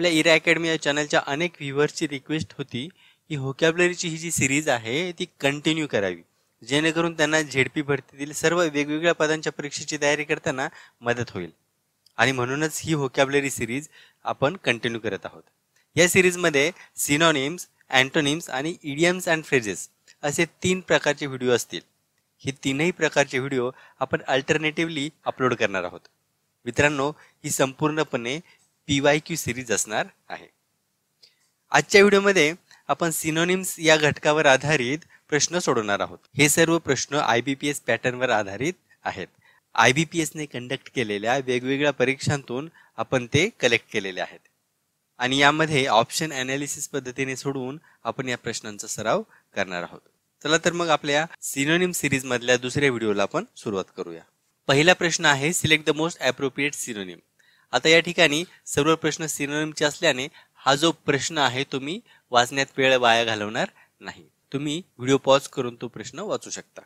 आपल्या इरा अकॅडमी या चॅनलच्या अनेक व्ह्युअर्सची रिक्वेस्ट होती की होकॅबलरीची ही जी सिरीज आहे ती कंटिन्यू करावी जेणेकरून त्यांना झेडपी भरतीतील सर्व वेगवेगळ्या पदांच्या परीक्षेची तयारी करताना मदत होईल आणि म्हणूनच ही होकॅबलरी सिरीज आपण कंटिन्यू करत आहोत या सिरीजमध्ये सिनॉनिम्स अँटोनिम्स आणि इडियम्स अँड फ्रेजेस असे तीन प्रकारचे व्हिडिओ असतील हे तीनही प्रकारचे व्हिडिओ आपण अल्टरनेटिव्हली अपलोड करणार आहोत मित्रांनो ही संपूर्णपणे पी वाय क्यू सिरीज असणार आहे आजच्या व्हिडिओमध्ये आपण सिनोनिम्स या घटकावर आधारित प्रश्न सोडवणार आहोत हे सर्व प्रश्न आय बी पी एस पॅटर्नवर आधारित आहेत आय बी पी एसने कंडक्ट केलेल्या वेगवेगळ्या परीक्षांतून आपण ते कलेक्ट केलेले आहेत आणि यामध्ये ऑप्शन अनालिसिस पद्धतीने सोडवून आपण या प्रश्नांचा सराव करणार आहोत चला तर मग आपल्या सिनोनिम सिरीज मधल्या दुसऱ्या व्हिडिओला आपण सुरुवात करूया पहिला प्रश्न आहे select the most appropriate synonym आता या ठिकाणी सर्व प्रश्न सिनोनिमचे असल्याने हा जो प्रश्न आहे तुम्ही वाचण्यात वेळ वाया घालवणार नाही तुम्ही व्हिडिओ पॉज करून तो प्रश्न वाचू शकता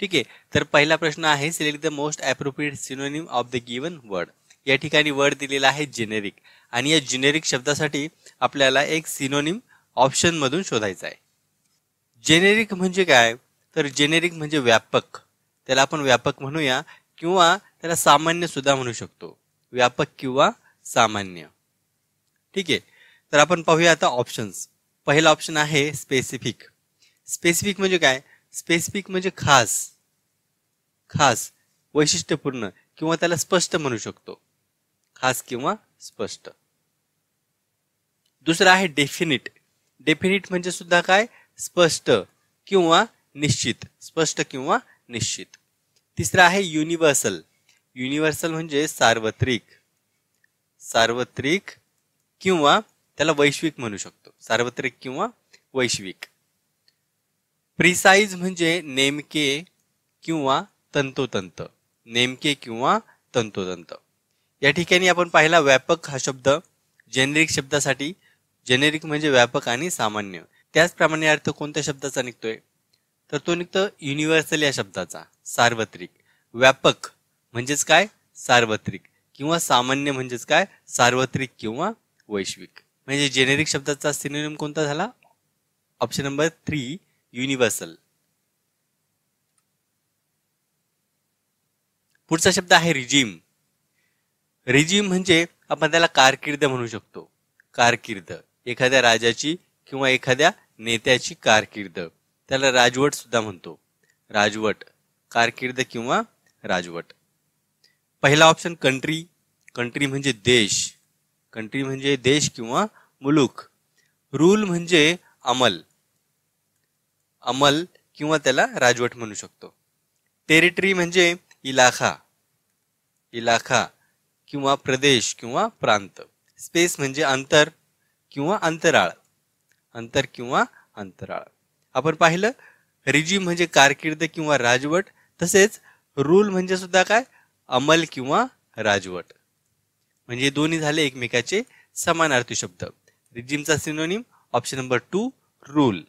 ठीक आहे तर पहिला प्रश्न आहे select the most appropriate synonym of the given word या ठिकाणी वर्ड दिलेला आहे जेनेरिक आणि या जेनेरिक शब्दासाठी आपल्याला एक सिनोनिम ऑप्शन मधून शोधायचा आहे जेनेरिक म्हणजे काय तर जेनेरिक म्हणजे व्यापक त्याला आपण व्यापक म्हणूया किंवा त्याला सामान्य सुद्धा म्हणू शकतो व्यापक किंवा सामान्य ठीक आहे तर आपण पाहूया आता ऑप्शन्स पहिला ऑप्शन आहे स्पेसिफिक स्पेसिफिक म्हणजे काय स्पेसिफिक म्हणजे खास खास वैशिष्ट्यपूर्ण किंवा त्याला स्पष्ट म्हणू शकतो खास किंवा स्पष्ट दुसरं आहे डेफिनिट डेफिनिट म्हणजे सुद्धा काय स्पष्ट किंवा निश्चित स्पष्ट किंवा निश्चित तिसरं आहे युनिव्हर्सल युनिव्हर्सल म्हणजे सार्वत्रिक सार्वत्रिक किंवा त्याला वैश्विक म्हणू शकतो सार्वत्रिक किंवा वैश्विक प्रिसाईज म्हणजे नेमके किंवा तंतोतंत नेमके किंवा तंतोतंत या ठिकाणी आपण पाहिला व्यापक हा शब्द जेनेरिक शब्दासाठी जेनेरिक म्हणजे व्यापक आणि सामान्य त्याचप्रमाणे अर्थ कोणत्या शब्दाचा निघतोय तर तो निघतो युनिव्हर्सल या शब्दाचा सार्वत्रिक व्यापक म्हणजेच काय सार्वत्रिक किंवा सामान्य म्हणजेच काय सार्वत्रिक किंवा वैश्विक म्हणजे जेनेरिक शब्दाचा सिनेम कोणता झाला ऑप्शन नंबर थ्री युनिव्हर्सल पुढचा शब्द आहे रिजिम रिजिम म्हणजे आपण त्याला कारकिर्द म्हणू शकतो कारकीर्द एखाद्या राजाची किंवा एखाद्या नेत्याची कारकिर्द त्याला राजवट सुद्धा म्हणतो राजवट कारकिर्द किंवा राजवट पहिला ऑप्शन कंट्री कंट्री म्हणजे देश कंट्री म्हणजे देश किंवा मुलूक रूल म्हणजे अमल अमल किंवा त्याला राजवट म्हणू शकतो टेरिटरी म्हणजे इलाखा इलाखा किंवा प्रदेश किंवा प्रांत स्पेस म्हणजे अंतर किंवा अंतराळ अंतर किंवा अंतराळ आपण पाहिलं रिजिम म्हणजे कारकिर्द किंवा राजवट तसेच रूल म्हणजे सुद्धा काय अमल किंवा राजवट म्हणजे दोन्ही झाले एकमेकाचे समानार्थी शब्द रिजिमचा synonym option number two rule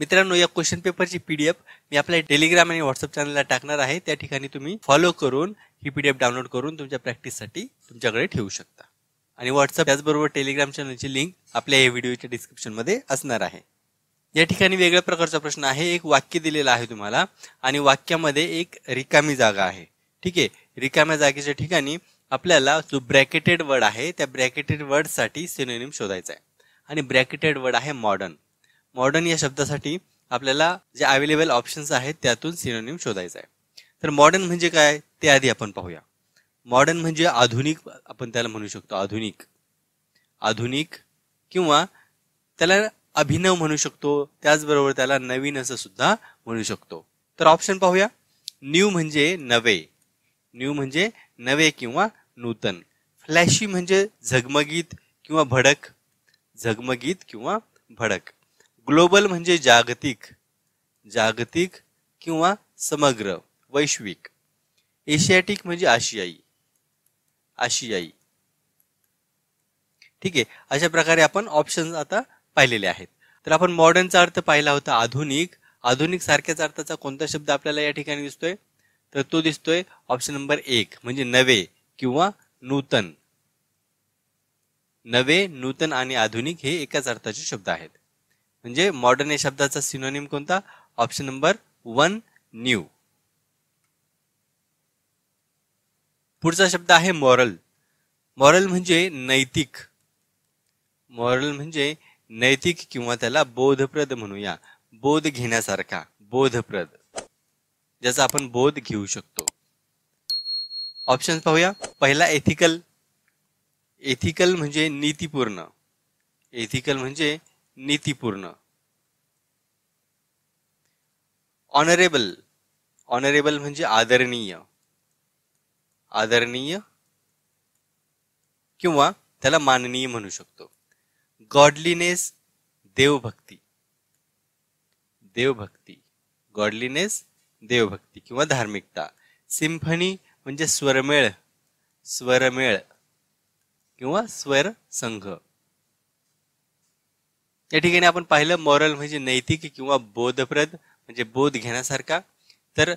मित्रांनो या क्वेश्चन पेपरची पीडीएफ मी आपल्या टेलिग्राम आणि व्हॉट्सअप चॅनलला टाकणार आहे त्या ठिकाणी तुम्ही फॉलो करून ही पीडीएफ डाउनलोड करून तुमच्या प्रॅक्टिससाठी तुमच्याकडे ठेवू शकता आणि व्हॉट्सअप त्याचबरोबर टेलिग्राम चॅनलची लिंक आपल्या या व्हिडिओच्या डिस्क्रिप्शनमध्ये असणार आहे या ठिकाणी वेगळ्या प्रकारचा प्रश्न आहे एक वाक्य दिलेलं आहे तुम्हाला आणि वाक्यामध्ये एक रिकामी जागा आहे ठीक आहे रिकाम्या जागेच्या ठिकाणी आपल्याला जो ब्रॅकेटेड वर्ड आहे त्या ब्रॅकेटेड वर्डसाठी सिनोनिम शोधायचा आहे आणि ब्रॅकेटेड वर्ड आहे मॉडर्न मॉडर्न या शब्दासाठी आपल्याला जे अवेलेबल ऑप्शन्स आहेत त्यातून सिनोनिम शोधायचा आहे तर मॉडर्न म्हणजे काय ते आधी आपण पाहूया मॉडर्न म्हणजे आधुनिक आपण त्याला म्हणू शकतो आधुनिक आधुनिक किंवा त्याला अभिनव म्हणू शकतो त्याचबरोबर त्याला नवीन असं सुद्धा म्हणू शकतो तर ऑप्शन पाहूया न्यू म्हणजे नवे न्यू म्हणजे नवे किंवा नूतन फ्लॅशी म्हणजे झगमगीत किंवा भडक झगमगीत किंवा भडक ग्लोबल म्हणजे जागतिक जागतिक किंवा समग्र वैश्विक एशियाटिक म्हणजे आशियाई आशियाई ठीक आहे अशा प्रकारे आपण ऑप्शन आता पाहिलेले आहेत तर आपण मॉडर्नचा अर्थ पाहिला होता आधुनिक आधुनिक सारख्याच अर्थाचा कोणता शब्द आपल्याला या ठिकाणी दिसतोय तर तो दिसतोय ऑप्शन नंबर एक म्हणजे नवे किंवा नूतन नवे नूतन आणि आधुनिक हे एकाच अर्थाचे शब्द आहेत म्हणजे मॉडर्न या शब्दाचा सिनोनिम कोणता ऑप्शन नंबर वन न्यू पुढचा शब्द आहे मॉरल मॉरल म्हणजे नैतिक मॉरल म्हणजे नैतिक किंवा त्याला बोधप्रद म्हणूया बोध घेण्यासारखा बोधप्रद ज्याचा आपण बोध घेऊ शकतो ऑप्शन्स पाहूया पहिला एथिकल एथिकल म्हणजे नीतीपूर्ण एथिकल म्हणजे नीतीपूर्ण ऑनरेबल ऑनरेबल म्हणजे आदरणीय आदरणीय किंवा त्याला माननीय म्हणू शकतो गॉडलीनेस देवभक्ती देवभक्ती गॉडलीनेस देवभक्ती किंवा धार्मिकता सिम्फनी म्हणजे स्वरमेळ स्वरमेळ किंवा स्वर संघ या ठिकाणी आपण पाहिलं मॉरल म्हणजे नैतिक किंवा बोधप्रद म्हणजे बोध घेण्यासारखा तर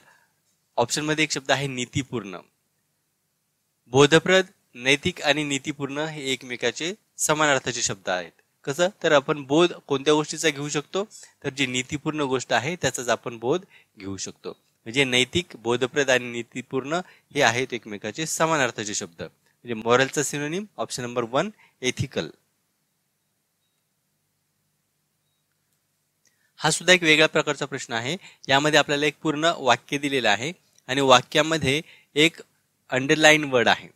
ऑप्शन मध्ये एक शब्द आहे नीतीपूर्ण बोधप्रद नैतिक आणि नीतीपूर्ण हे एकमेकाचे समान अर्थाचे शब्द आहेत कसं तर आपण बोध कोणत्या गोष्टीचा घेऊ शकतो तर जी नीतीपूर्ण गोष्ट आहे त्याचाच आपण बोध घेऊ शकतो म्हणजे नैतिक बोधप्रद आणि नीतीपूर्ण हे आहेत एकमेकाचे समान अर्थाचे शब्द म्हणजे मॉरलचा synonym option number one ethical हा सुद्धा एक वेगळ्या प्रकारचा प्रश्न आहे यामध्ये आपल्याला एक पूर्ण वाक्य दिलेलं आहे आणि वाक्यामध्ये एक अंडरलाईन वर्ड आहे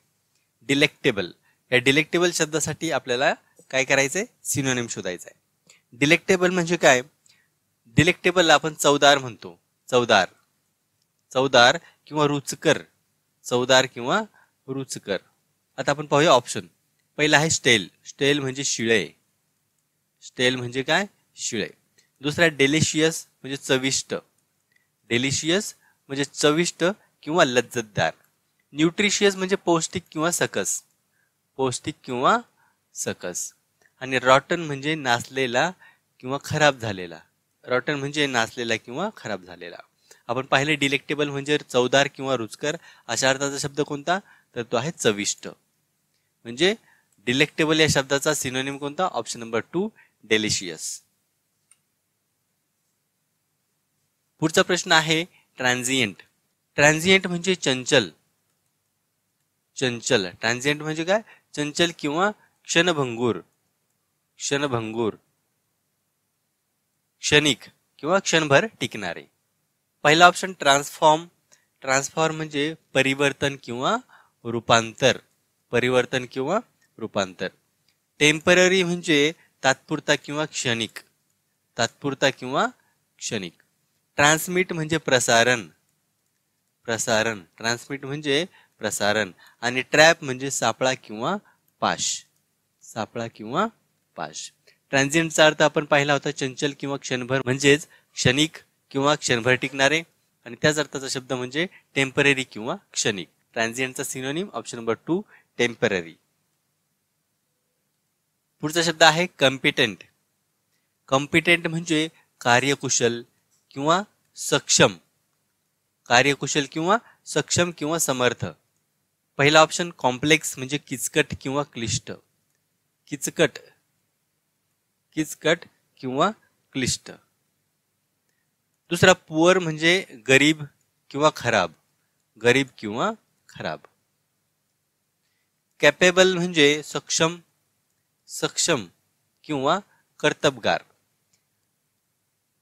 डिलेक्टेबल या डिलेक्टेबल शब्दासाठी आपल्याला काय करायचंय सिनोनिम शोधायचा आहे डिलेक्टेबल म्हणजे काय डिलेक्टेबल आपण चवदार म्हणतो चवदार चवदार किंवा रुचकर चवदार किंवा रुचकर आता आपण पाहूया ऑप्शन पहिला आहे स्टेल स्टेल म्हणजे शिळे स्टेल म्हणजे काय शिळे दुसरा डेलिशियस म्हणजे चविष्ट डेलिशियस म्हणजे चविष्ट किंवा लज्जतदार न्यूट्रिशियस म्हणजे पौष्टिक किंवा सकस पौष्टिक किंवा सकस आणि रॉटन म्हणजे नाचलेला किंवा खराब झालेला रॉटन म्हणजे नाचलेला किंवा खराब झालेला आपण पाहिले डिलेक्टेबल म्हणजे चवदार किंवा रुचकर अशा अर्थाचा शब्द कोणता तर तो आहे चविष्ट म्हणजे डिलेक्टेबल या शब्दाचा सिनोनिम कोणता ऑप्शन नंबर टू डेलिशियस पुढचा प्रश्न आहे ट्रान्झिएंट ट्रान्झिएंट म्हणजे चंचल चंचल ट्रान्झिएंट म्हणजे काय चंचल किंवा क्षणभंगूर क्षणभंगूर क्षणिक किंवा क्षणभर टिकणारे पहिला ऑप्शन ट्रान्सफॉर्म ट्रान्सफॉर्म म्हणजे परिवर्तन किंवा रूपांतर परिवर्तन किंवा रूपांतर टेम्पररी म्हणजे तात्पुरता किंवा क्षणिक तात्पुरता किंवा क्षणिक ट्रान्समिट म्हणजे प्रसारण प्रसारण ट्रान्समिट म्हणजे प्रसारण आणि ट्रॅप म्हणजे सापळा किंवा पाश सापळा किंवा पाश ट्रान्झिंटचा अर्थ आपण पाहिला होता चंचल किंवा क्षणभर म्हणजेच क्षणिक किंवा क्षणभर टिकणारे आणि त्याच अर्थाचा शब्द म्हणजे टेम्पररी किंवा क्षणिक ट्रान्झिएंटचा synonym option number two temporary पुढचा शब्द आहे कम्पिटेंट कम्पिटेंट म्हणजे कार्यकुशल किंवा सक्षम कार्यकुशल किंवा सक्षम किंवा समर्थ पहिला ऑप्शन कॉम्प्लेक्स म्हणजे किचकट किंवा क्लिष्ट किचकट किचकट किंवा क्लिष्ट दुसरा पुअर म्हणजे गरीब किंवा खराब गरीब किंवा खराब कॅपेबल म्हणजे सक्षम सक्षम किंवा कर्तबगार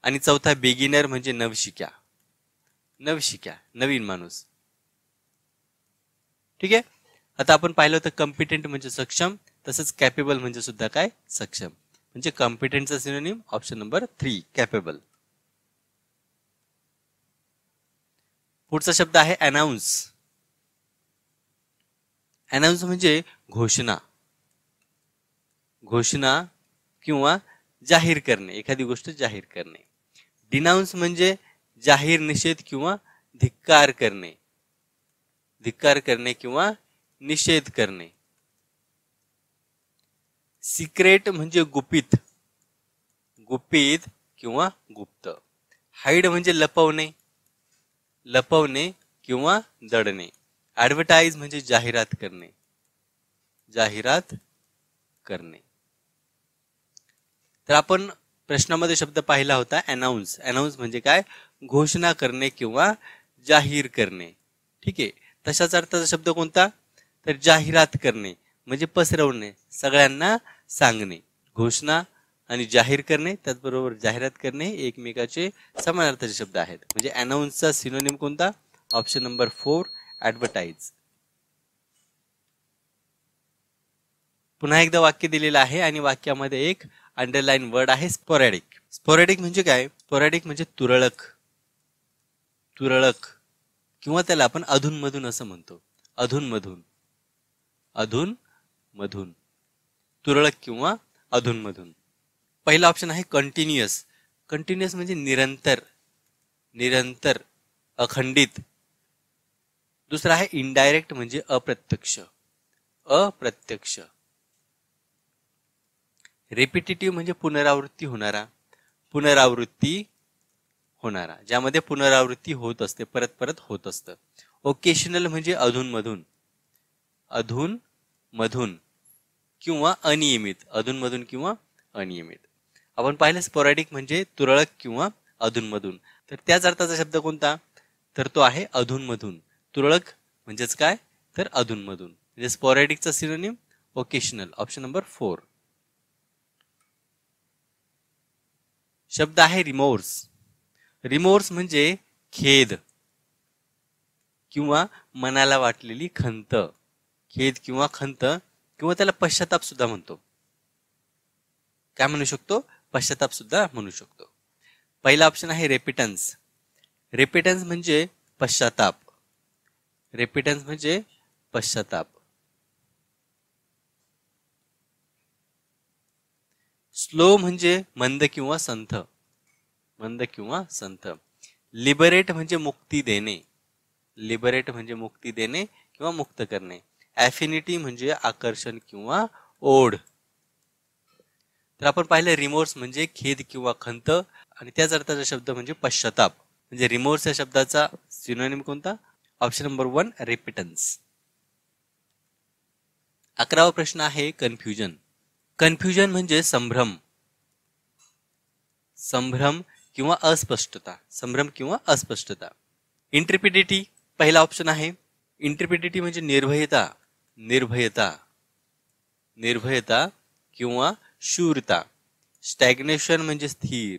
आणि चौथा बिगिनर म्हणजे नवशिक्या नवशिक्या नवीन माणूस ठीक आहे आता आपण पाहिलं होतं कम्पिटेंट म्हणजे सक्षम तसंच कॅपेबल म्हणजे सुद्धा काय सक्षम म्हणजे कॉम्पिटेंटचा synonym option number three capable पुढचा शब्द आहे अनाऊन्स अनाऊन्स म्हणजे घोषणा घोषणा किंवा जाहीर करणे एखादी गोष्ट जाहीर करणे डिनाउन्स म्हणजे जाहीर निषेध किंवा धिक्कार करणे धिक्कार करणे किंवा निषेध करणे सिक्रेट म्हणजे गुपित गुपित किंवा गुप्त हाईड म्हणजे लपवणे लपवणे किंवा दडणे ॲडव्हर्टाईज म्हणजे जाहिरात करणे जाहिरात करणे तर आपण प्रश्नामध्ये शब्द पाहिला होता अनाऊन्स अनाऊन्स म्हणजे काय घोषणा करणे किंवा जाहीर करणे ठीक आहे तशाच अर्थाचा शब्द कोणता तर जाहिरात करणे म्हणजे पसरवणे सगळ्यांना सांगणे घोषणा आणि जाहीर करणे त्याचबरोबर जाहिरात करणे एकमेकाचे समान अर्थाचे शब्द आहेत म्हणजे अनाऊन्सचा सिनोनिम कोणता ऑप्शन नंबर फोर ऍडव्हर्टाईज पुन्हा एकदा वाक्य दिलेलं आहे आणि वाक्यामध्ये एक अंडरलाईन वर्ड आहे स्पोरॅडिक स्पोरॅडिक म्हणजे काय स्पोरॅडिक म्हणजे तुरळक तुरळक किंवा त्याला आपण अधूनमधून असं म्हणतो अधूनमधून अधून मधून तुरळक किंवा अधूनमधून पहिला ऑप्शन आहे कंटिन्युअस कंटिन्युअस म्हणजे निरंतर निरंतर अखंडित दुसरा आहे इनडायरेक्ट म्हणजे अप्रत्यक्ष अप्रत्यक्ष रेपिटेटिव्ह म्हणजे पुनरावृत्ती होणारा पुनरावृत्ती होणारा ज्यामध्ये पुनरावृत्ती होत असते परत परत होत असतं ओकेशनल म्हणजे अधूनमधून अधून मधून किंवा अनियमित अधूनमधून किंवा अनियमित आपण पाहिलं स्पोरॅडिक म्हणजे तुरळक किंवा अधूनमधून तर त्याच अर्थाचा शब्द कोणता तर तो आहे अधूनमधून तुरळक म्हणजेच काय तर अधूनमधून म्हणजे स्पोरॅडिकचा synonym occasional option number four शब्द आहे रिमोर्स रिमोर्स म्हणजे खेद किंवा मनाला वाटलेली खंत खेद किंवा खंत किंवा त्याला पश्चाताप सुद्धा म्हणतो काय म्हणू शकतो पश्चाताप सुद्धा म्हणू शकतो पहिला ऑप्शन आहे रेपिटन्स रेपिटन्स म्हणजे पश्चाताप रेपिटन्स म्हणजे पश्चाताप स्लो म्हणजे मंद किंवा संथ मंद किंवा संत लिबरेट म्हणजे मुक्ती देणे लिबरेट म्हणजे मुक्ती देणे किंवा मुक्त करणे ॲफिनिटी म्हणजे आकर्षण किंवा ओढ तर आपण पाहिलं रिमोर्स म्हणजे खेद किंवा खंत आणि त्याच अर्थाचा शब्द म्हणजे पश्चाताप म्हणजे रिमोर्स या शब्दाचा सिनोनिम कोणता ऑप्शन नंबर वन रिपिटन्स अकरावा प्रश्न आहे कन्फ्युजन कन्फ्युजन म्हणजे संभ्रम संभ्रम किंवा अस्पष्टता संभ्रम किंवा अस्पष्टता इंटरप्रिडिटी पहिला ऑप्शन आहे इंटरप्रिडिटी म्हणजे निर्भयता निर्भयता निर्भयता किंवा शूरता स्टॅग्नेशन म्हणजे स्थिर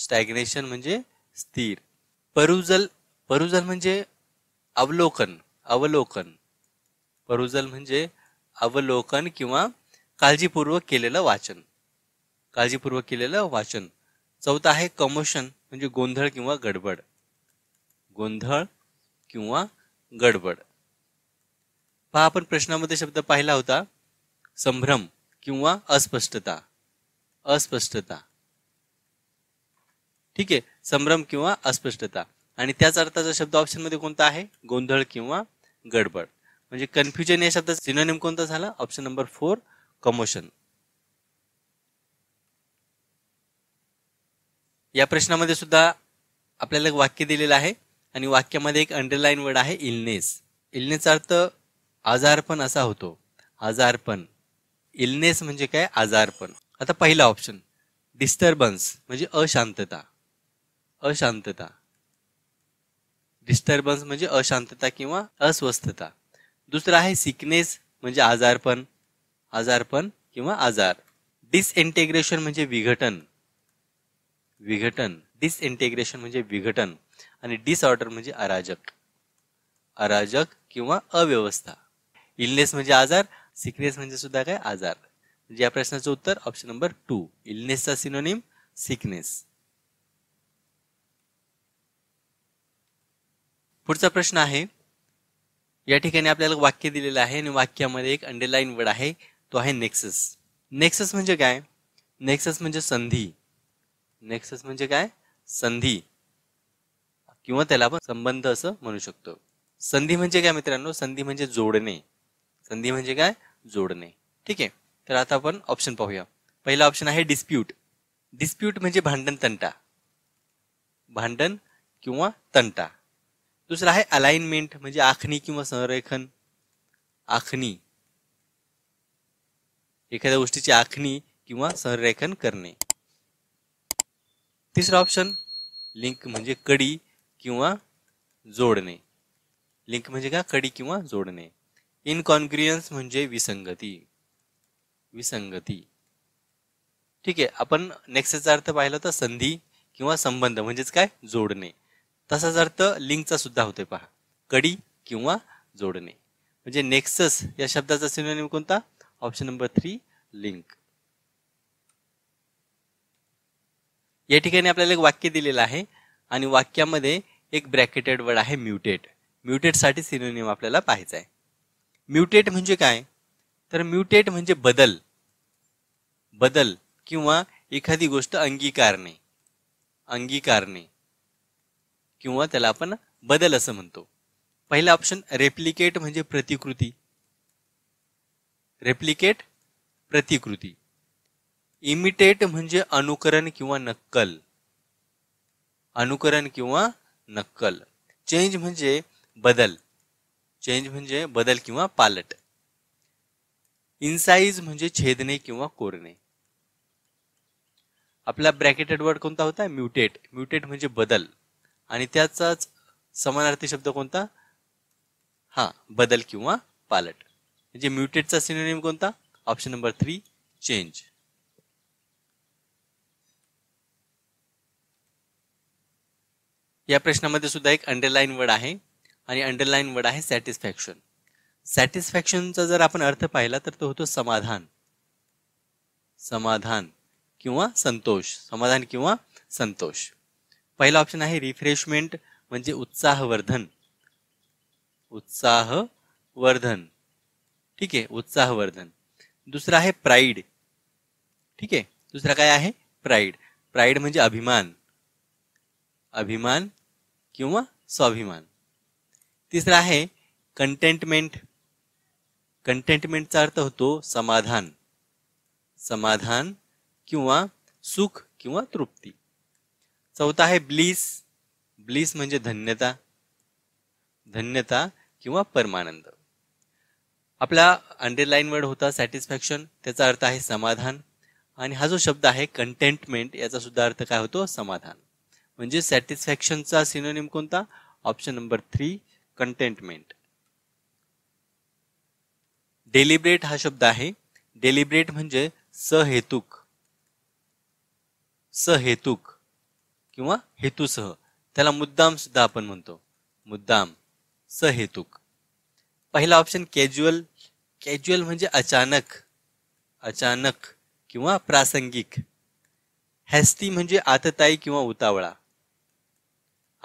स्टॅग्नेशन म्हणजे स्थिर परुजल परुजल म्हणजे अवलोकन अवलोकन परुजल म्हणजे अवलोकन किंवा काळजीपूर्वक केलेलं वाचन काळजीपूर्वक केलेलं वाचन चौथा आहे कमोशन म्हणजे गोंधळ किंवा गडबड गोंधळ किंवा गडबड पहा आपण प्रश्नामध्ये शब्द पाहिला होता संभ्रम किंवा अस्पष्टता अस्पष्टता ठीक आहे संभ्रम किंवा अस्पष्टता आणि त्याच अर्थाचा शब्द ऑप्शनमध्ये कोणता आहे गोंधळ किंवा गडबड म्हणजे कन्फ्युजन या शब्दाचा सिनोनिम कोणता झाला ऑप्शन नंबर फोर कमोशन या प्रश्नामध्ये सुद्धा आपल्याला एक वाक्य दिलेलं आहे आणि वाक्यामध्ये एक अंडरलाईन वर्ड आहे इलनेस इलनेस अर्थ आजारपण असा होतो आजारपण इलनेस म्हणजे काय आजारपण आता पहिला ऑप्शन डिस्टर्बन्स म्हणजे अशांतता अशांतता डिस्टर्बन्स म्हणजे अशांतता किंवा अस्वस्थता दुसरा आहे सिकनेस म्हणजे आजारपण आजारपण किंवा आजार डिसइंटेग्रेशन म्हणजे विघटन विघटन डिसइंटेग्रेशन म्हणजे विघटन आणि डिसऑर्डर म्हणजे अराजक अराजक किंवा अव्यवस्था इलनेस म्हणजे आजार सिकनेस म्हणजे सुद्धा काय आजार म्हणजे या प्रश्नाचं उत्तर ऑप्शन नंबर टू इलनेसचा सिनोनिम सिकनेस पुढचा प्रश्न आहे या ठिकाणी आपल्याला वाक्य दिलेलं आहे आणि वाक्यामध्ये एक अंडरलाईन वर्ड आहे तो आहे नेक्सस नेक्सस म्हणजे काय नेक्सस म्हणजे संधी नेक्सस म्हणजे काय संधी किंवा त्याला आपण संबंध असं म्हणू शकतो संधी म्हणजे काय मित्रांनो संधी म्हणजे जोडणे संधी म्हणजे काय जोडणे ठीक आहे तर आता आपण ऑप्शन पाहूया पहिला ऑप्शन आहे डिस्प्यूट डिस्प्यूट म्हणजे भांडण तंटा भांडण किंवा तंटा दुसरा आहे अलाइनमेंट म्हणजे आखणी किंवा संरेखन आखणी एखाद्या गोष्टीची आखणी किंवा संरेखन करणे तिसरा ऑप्शन लिंक म्हणजे कडी किंवा जोडणे लिंक म्हणजे का कडी किंवा जोडणे इनकॉन्ग्रियन्स म्हणजे विसंगती विसंगती ठीक आहे आपण नेक्स्टचा अर्थ पाहिला तर संधी किंवा संबंध म्हणजेच काय जोडणे तसाच अर्थ लिंकचा सुद्धा होतोय पहा कडी किंवा जोडणे म्हणजे नेक्सस या शब्दाचा सिनोनिम कोणता ऑप्शन नंबर थ्री लिंक या ठिकाणी आपल्याला एक वाक्य दिलेलं आहे आणि वाक्यामध्ये एक ब्रॅकेटेड वर्ड आहे म्युटेट म्युटेटसाठी सिनोनिम आपल्याला पाहायचं आहे म्युटेट म्हणजे काय तर म्युटेट म्हणजे बदल बदल किंवा एखादी गोष्ट अंगीकारणे अंगीकारणे किंवा त्याला आपण बदल असं म्हणतो पहिला ऑप्शन रेप्लिकेट म्हणजे प्रतिकृती रेप्लिकेट प्रतिकृती इमिटेट म्हणजे अनुकरण किंवा नक्कल अनुकरण किंवा नक्कल चेंज म्हणजे बदल चेंज म्हणजे बदल किंवा पालट इनसाईज म्हणजे छेदणे किंवा कोरणे आपला ब्रॅकेटेड वर्ड कोणता होता म्युटेट म्युटेट म्हणजे बदल आणि त्याचाच समानार्थी शब्द कोणता हा बदल किंवा पालट म्हणजे म्युटेटचा सिनोनिम कोणता ऑप्शन नंबर थ्री चेंज या प्रश्नामध्ये सुद्धा एक अंडरलाईन वर्ड आहे आणि अंडरलाईन वर्ड आहे सॅटिस्फॅक्शन सॅटिस्फॅक्शनचा जर आपण अर्थ पाहिला तर तो होतो समाधान समाधान किंवा संतोष समाधान किंवा संतोष पहिला ऑप्शन आहे रिफ्रेशमेंट म्हणजे उत्साहवर्धन उत्साहवर्धन ठीक आहे उत्साहवर्धन दुसरा आहे प्राईड ठीक आहे दुसरा काय आहे प्राईड प्राईड म्हणजे अभिमान अभिमान किंवा स्वाभिमान तिसरा आहे कंटेंटमेंट कंटेंटमेंटचा अर्थ होतो समाधान समाधान किंवा सुख किंवा तृप्ती चौथा आहे ब्लीस ब्लिस म्हणजे धन्यता धन्यता किंवा परमानंद आपला अंडरलाइन वर्ड होता सॅटिस्फॅक्शन त्याचा अर्थ आहे समाधान आणि हा जो शब्द आहे कंटेंटमेंट याचा सुद्धा अर्थ काय होतो समाधान म्हणजे सॅटिस्फॅक्शनचा सिनोनिम कोणता option number three contentment deliberate हा शब्द आहे डेलिब्रेट म्हणजे सहेतुक सहेतुक किंवा हेतुसह त्याला मुद्दाम सुद्धा आपण म्हणतो मुद्दाम सहेतुक पहिला ऑप्शन कॅज्युअल कॅज्युअल म्हणजे अचानक अचानक किंवा प्रासंगिक हॅस्ती म्हणजे आतताई किंवा उतावळा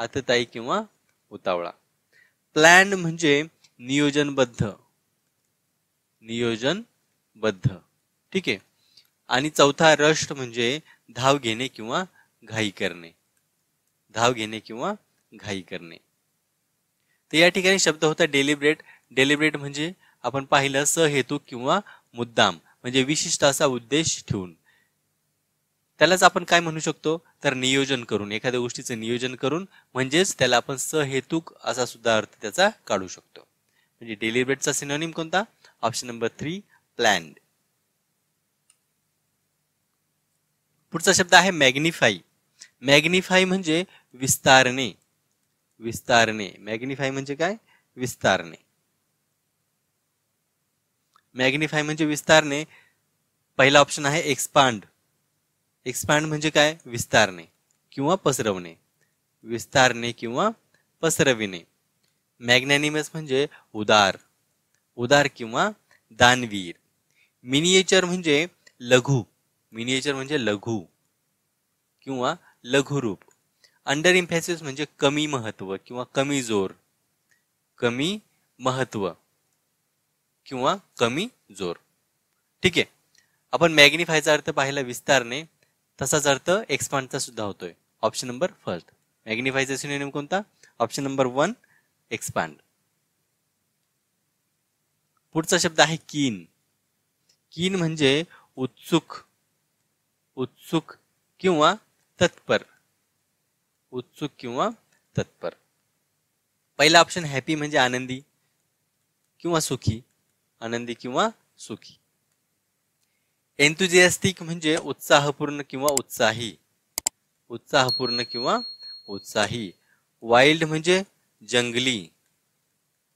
आतताई किंवा उतावळा प्लॅन म्हणजे नियोजनबद्ध नियोजनबद्ध ठीक आहे आणि चौथा रष्ट म्हणजे धाव घेणे किंवा घाई करणे धाव घेणे किंवा घाई करणे तर या ठिकाणी शब्द होता डेलिब्रेट डेलिब्रेट म्हणजे आपण पाहिलं सहेतू किंवा मुद्दाम म्हणजे विशिष्ट असा उद्देश ठेवून त्यालाच आपण काय म्हणू शकतो तर नियोजन करून एखाद्या गोष्टीचं नियोजन करून म्हणजेच त्याला आपण सहेतुक असा सुद्धा अर्थ त्याचा काढू शकतो म्हणजे डेलिब्रेटचा सिनोनिम कोणता ऑप्शन नंबर थ्री प्लॅन पुढचा शब्द आहे मॅग्निफाई मॅग्निफाय म्हणजे विस्तारणे विस्तारणे मॅग्निफाय म्हणजे काय विस्तारणे मॅग्निफाय म्हणजे विस्तारणे पहिला ऑप्शन आहे एक्सपांड एक्सपांड म्हणजे काय विस्तारणे किंवा पसरवणे विस्तारणे किंवा पसरविणे मॅग्नॅनिमस म्हणजे उदार उदार किंवा दानवीर मिनिएचर म्हणजे लघु मिनिएचर म्हणजे लघु किंवा लघुरूप अंडर इम्फॅसिस म्हणजे कमी महत्व किंवा कमी जोर कमी महत्व किंवा कमी जोर ठीक आहे आपण मॅग्निफायचा अर्थ पाहिला विस्तारणे तसाच अर्थ एक्सपांडचा सुद्धा होतोय ऑप्शन नंबर फर्स्ट मॅग्निफायचा सिनेम कोणता ऑप्शन नंबर वन एक्सपांड पुढचा शब्द आहे कीन कीन म्हणजे उत्सुक उत्सुक किंवा तत्पर उत्सुक किंवा तत्पर पहिला ऑप्शन हॅपी म्हणजे आनंदी किंवा सुखी आनंदी किंवा सुखी एन्थुजियास्टिक म्हणजे उत्साहपूर्ण किंवा उत्साही उत्साहपूर्ण किंवा उत्साही वाईल्ड म्हणजे जंगली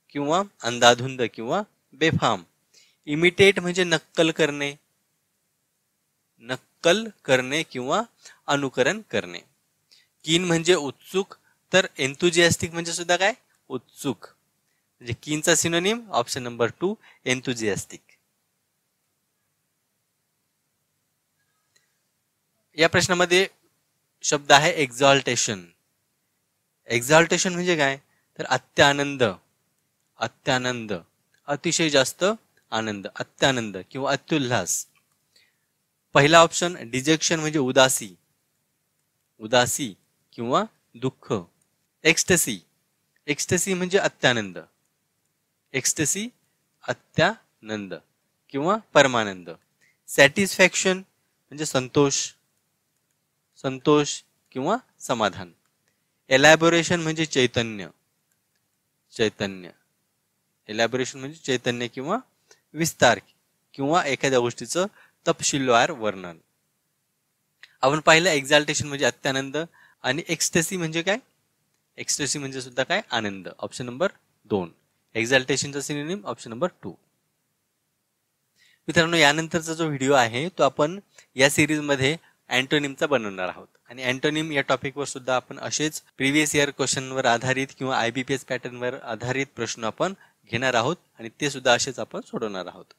किंवा अंधाधुंद किंवा बेफाम इमिटेट म्हणजे नक्कल करणे नक्कल करणे किंवा अनुकरण करणे कीन म्हणजे उत्सुक तर एन्थुजियास्टिक म्हणजे सुद्धा काय उत्सुक म्हणजे कीनचा synonym option number two enthusiastic या प्रश्नामध्ये शब्द आहे एक्झॉल्टेशन एक्झॉल्टेशन म्हणजे काय तर अत्यानंद अत्यानंद अतिशय जास्त आनंद अत्यानंद किंवा अत्युल्हास पहिला ऑप्शन डिजेक्शन म्हणजे उदासी उदासी किंवा दुःख एक्स्टसी एक्स्टसी म्हणजे अत्यानंद एक्स्टसी अत्यानंद किंवा परमानंद सॅटिस्फॅक्शन म्हणजे संतोष संतोष किंवा समाधान एलॅबोरेशन म्हणजे चैतन्य चैतन्य एलॅबोरेशन म्हणजे चैतन्य किंवा विस्तार किंवा एखाद्या गोष्टीचं तपशीलवार वर्णन आपण पाहिलं एक्झाल्टेशन म्हणजे अत्यानंद आणि एक्सटेसी म्हणजे काय एक्स्टसी म्हणजे सुद्धा काय आनंद ऑप्शन नंबर दोन एक्झाल्टेशनचा सिनेम ऑप्शन नंबर टू मित्रांनो यानंतरचा जो व्हिडिओ आहे तो आपण या सिरीजमध्ये अँटोनिमचा बनवणार आहोत आणि अँटोनिम या टॉपिकवर सुद्धा आपण असेच प्रिव्हियस इयर क्वेश्चनवर आधारित किंवा आय बी पी एस पॅटर्नवर आधारित प्रश्न आपण घेणार आहोत आणि ते सुद्धा असेच आपण सोडवणार आहोत